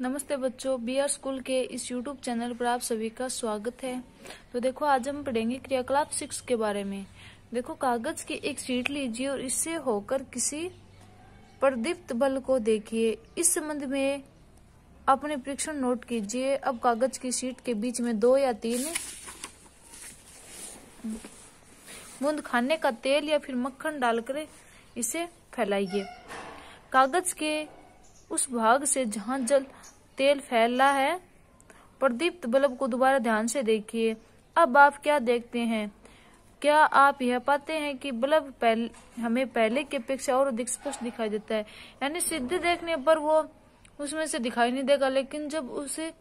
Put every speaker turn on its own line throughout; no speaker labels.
नमस्ते बच्चों B are school के इस यूट्यूब चैनल पर आप सभी का स्वागत है तो देखो आज हम पढ़ेंगे क्रियाकलाप सिक्स के बारे में देखो कागज की एक सीट लीजिए और इससे होकर किसी प्रदीप्त बल को देखिए इस संबंध में अपने परीक्षण नोट कीजिए अब कागज की सीट के बीच में दो या तीन बूंद खाने का तेल या फिर मक्खन डालकर इसे फैलाइए कागज के उस भाग से जहाँ जल तेल फैला है प्रदीप्त बल्ब को दोबारा ध्यान से देखिए अब आप क्या देखते हैं क्या आप यह पाते हैं कि बल्ब पहले हमें पहले की अपेक्षा और अधिक स्पष्ट दिखाई देता है यानी सिद्ध देखने पर वो उसमें से दिखाई नहीं देगा लेकिन जब उसे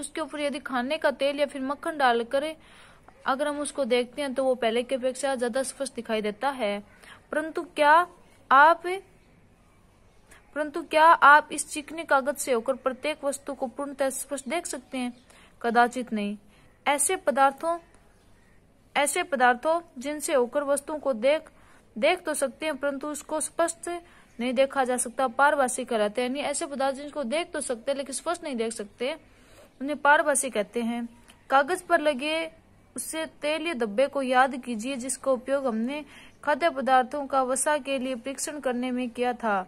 उसके ऊपर यदि खाने का तेल या फिर मक्खन डालकर अगर हम उसको देखते हैं तो वो पहले की अपेक्षा ज्यादा स्पष्ट दिखाई देता है परंतु क्या आप परंतु क्या आप इस चिकने कागज से होकर प्रत्येक वस्तु को पूर्णतः स्पष्ट देख सकते हैं कदाचित नहीं ऐसे पदार्थों ऐसे पदार्थों जिनसे होकर वस्तुओं को देख देख तो सकते हैं परंतु उसको स्पष्ट नहीं देखा जा सकता पारवासी कहलाते हैं ऐसे पदार्थ जिनको देख तो सकते लेकिन स्पष्ट नहीं देख सकते उन्हें पारवासी कहते हैं कागज पर लगे उससे तेलीय डब्बे को याद कीजिए जिसका उपयोग हमने खाद्य पदार्थों का वसा के लिए परीक्षण करने में किया था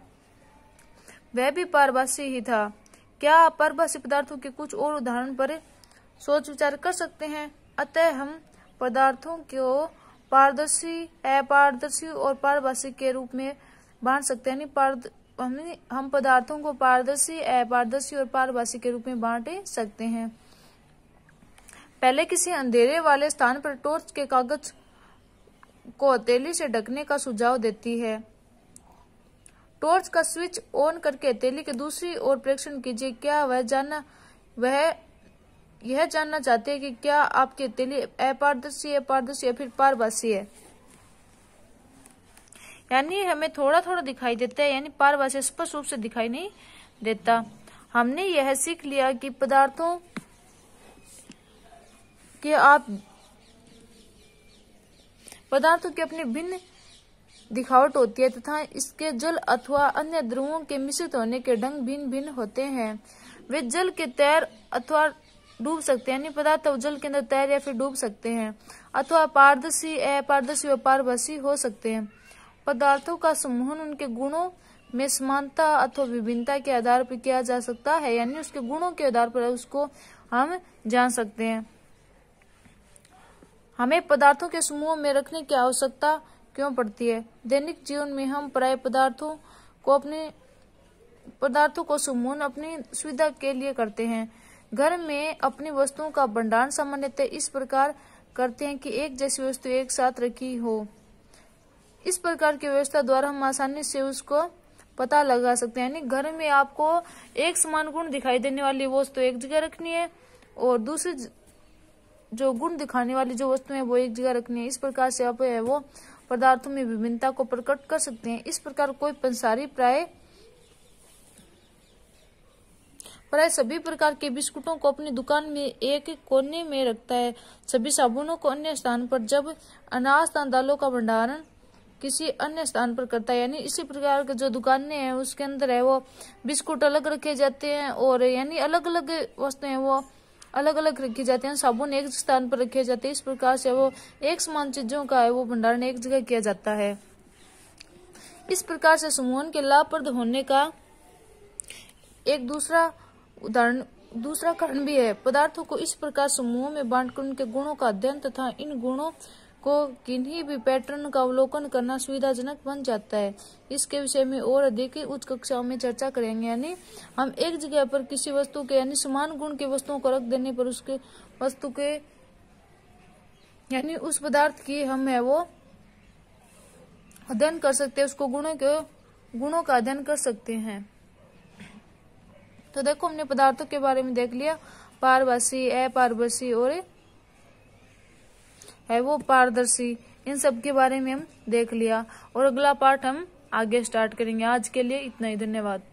वह भी पारभाषी ही था क्या आप पारभाषी पदार्थों के कुछ और उदाहरण पर सोच विचार कर सकते हैं अतः हम पदार्थों को पारदर्शी अपारदर्शी और पारभाषी के रूप में बांट सकते हैं यानी हम हम पदार्थों को पारदर्शी अपारदर्शी और पारभाषी के रूप में बांट सकते हैं पहले किसी अंधेरे वाले स्थान पर टॉर्च के कागज को हथेली से ढकने का सुझाव देती है टॉर्च का स्विच ऑन करके तेली के दूसरी ओर प्रेक्षण कीजिए क्या वह जानना वह यह जानना चाहते हैं कि क्या आपके तेली अपारदर्शी है पारदर्शी या फिर पारवासी है यानी हमें थोड़ा थोड़ा दिखाई देता है यानी पारवासी स्पष्ट रूप से दिखाई नहीं देता हमने यह सीख लिया कि पदार्थों के आप पदार्थों की अपनी भिन्न दिखावट होती है तथा इसके जल अथवा अन्य ध्रुवों के मिश्रित होने के ढंग भिन्न भिन्न होते हैं वे जल के तैर अथवा डूब सकते हैं यानी पदार्थ जल के अंदर तैर या फिर डूब सकते हैं अथवा पारदर्शी अपारदर्शी व पारभाषी हो सकते हैं पदार्थों का समूहन उनके गुणों में समानता अथवा विभिन्नता के आधार पर किया जा सकता है यानी उसके गुणों के आधार पर उसको हम जान सकते हैं हमें पदार्थों के समूह में रखने की आवश्यकता क्यों पड़ती है दैनिक जीवन में हम प्राय पदार्थों को अपने पदार्थों को सुमून अपनी सुविधा के लिए करते हैं घर में अपनी वस्तुओं का भंडारण सामान्यतः इस प्रकार करते हैं कि एक जैसी वस्तु एक साथ रखी हो इस प्रकार की व्यवस्था द्वारा हम आसानी से उसको पता लगा सकते हैं यानी घर में आपको एक समान गुण दिखाई देने वाली वस्तु एक जगह रखनी है और दूसरी जो गुण दिखाने वाली जो वस्तु है वो एक जगह रखनी है इस प्रकार से आप वो पदार्थों में विभिन्नता को प्रकट कर सकते हैं इस प्रकार कोई पंसारी प्राय प्राय सभी प्रकार के बिस्कुटों को अपनी दुकान में एक कोने में रखता है सभी साबुनों को अन्य स्थान पर जब अनाज दान दालों का भंडारण किसी अन्य स्थान पर करता है यानी इसी प्रकार के जो दुकानें हैं उसके अंदर है वो बिस्कुट अलग रखे जाते हैं और यानी अलग अलग वस्तुएं वो अलग अलग रखे जाते हैं साबुन एक स्थान पर रखे जाते हैं इस प्रकार से वो एक समान चीजों का है वो भंडारण एक जगह किया जाता है इस प्रकार से समूहन के लाभप्रद होने का एक दूसरा उदाहरण दूसरा कारण भी है पदार्थों को इस प्रकार समूहों में बांटकर उनके गुणों का अध्ययन तथा इन गुणों को किन्हीं भी पैटर्न का अवलोकन करना सुविधाजनक बन जाता है इसके विषय में और अधिक उच्च कक्षाओं में चर्चा करेंगे यानी हम एक जगह पर किसी वस्तु के यानी समान गुण के वस्तुओं को रख देने पर उसके वस्तु के यानी उस पदार्थ की हम है वो अध्ययन कर सकते हैं उसको गुणों के गुणों का अध्ययन कर सकते हैं तो देखो हमने पदार्थों के बारे में देख लिया पारवासी अपारवासी और है वो पारदर्शी इन सब के बारे में हम देख लिया और अगला पार्ट हम आगे स्टार्ट करेंगे आज के लिए इतना ही धन्यवाद